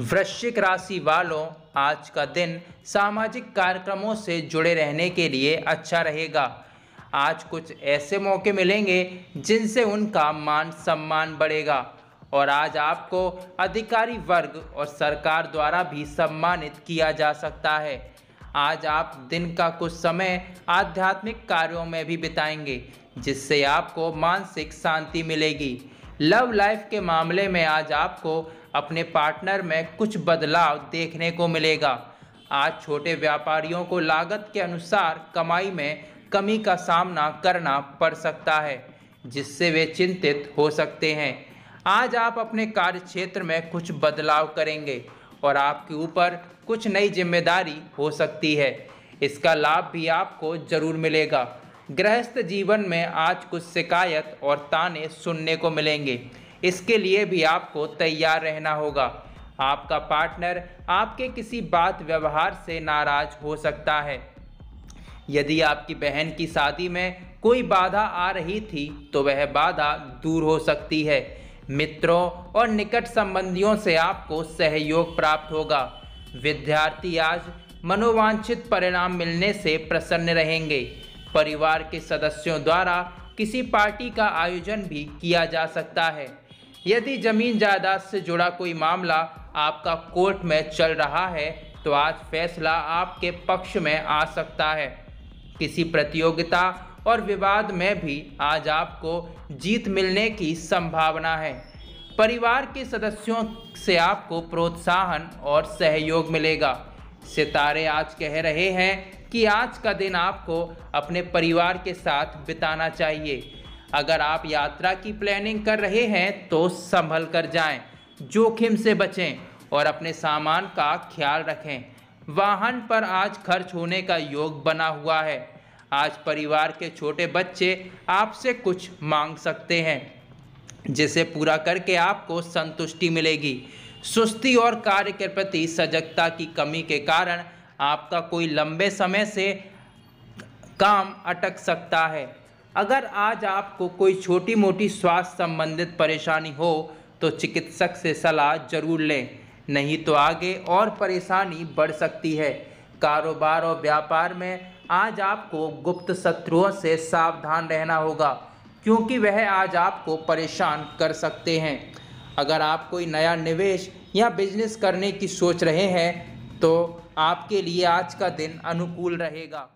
वृश्चिक राशि वालों आज का दिन सामाजिक कार्यक्रमों से जुड़े रहने के लिए अच्छा रहेगा आज कुछ ऐसे मौके मिलेंगे जिनसे उनका मान सम्मान बढ़ेगा और आज आपको अधिकारी वर्ग और सरकार द्वारा भी सम्मानित किया जा सकता है आज आप दिन का कुछ समय आध्यात्मिक कार्यों में भी बिताएंगे जिससे आपको मानसिक शांति मिलेगी लव लाइफ के मामले में आज आपको अपने पार्टनर में कुछ बदलाव देखने को मिलेगा आज छोटे व्यापारियों को लागत के अनुसार कमाई में कमी का सामना करना पड़ सकता है जिससे वे चिंतित हो सकते हैं आज आप अपने कार्य क्षेत्र में कुछ बदलाव करेंगे और आपके ऊपर कुछ नई जिम्मेदारी हो सकती है इसका लाभ भी आपको ज़रूर मिलेगा गृहस्थ जीवन में आज कुछ शिकायत और ताने सुनने को मिलेंगे इसके लिए भी आपको तैयार रहना होगा आपका पार्टनर आपके किसी बात व्यवहार से नाराज हो सकता है यदि आपकी बहन की शादी में कोई बाधा आ रही थी तो वह बाधा दूर हो सकती है मित्रों और निकट संबंधियों से आपको सहयोग प्राप्त होगा विद्यार्थी आज मनोवांछित परिणाम मिलने से प्रसन्न रहेंगे परिवार के सदस्यों द्वारा किसी पार्टी का आयोजन भी किया जा सकता है यदि जमीन जायदाद से जुड़ा कोई मामला आपका कोर्ट में चल रहा है तो आज फैसला आपके पक्ष में आ सकता है किसी प्रतियोगिता और विवाद में भी आज आपको जीत मिलने की संभावना है परिवार के सदस्यों से आपको प्रोत्साहन और सहयोग मिलेगा सितारे आज कह रहे हैं कि आज का दिन आपको अपने परिवार के साथ बिताना चाहिए अगर आप यात्रा की प्लानिंग कर रहे हैं तो संभल कर जाएं, जोखिम से बचें और अपने सामान का ख्याल रखें वाहन पर आज खर्च होने का योग बना हुआ है आज परिवार के छोटे बच्चे आपसे कुछ मांग सकते हैं जिसे पूरा करके आपको संतुष्टि मिलेगी सुस्ती और कार्य के प्रति सजगता की कमी के कारण आपका कोई लंबे समय से काम अटक सकता है अगर आज आपको कोई छोटी मोटी स्वास्थ्य संबंधित परेशानी हो तो चिकित्सक से सलाह जरूर लें नहीं तो आगे और परेशानी बढ़ सकती है कारोबार और व्यापार में आज आपको गुप्त शत्रुओं से सावधान रहना होगा क्योंकि वह आज आपको परेशान कर सकते हैं अगर आप कोई नया निवेश या बिजनेस करने की सोच रहे हैं तो आपके लिए आज का दिन अनुकूल रहेगा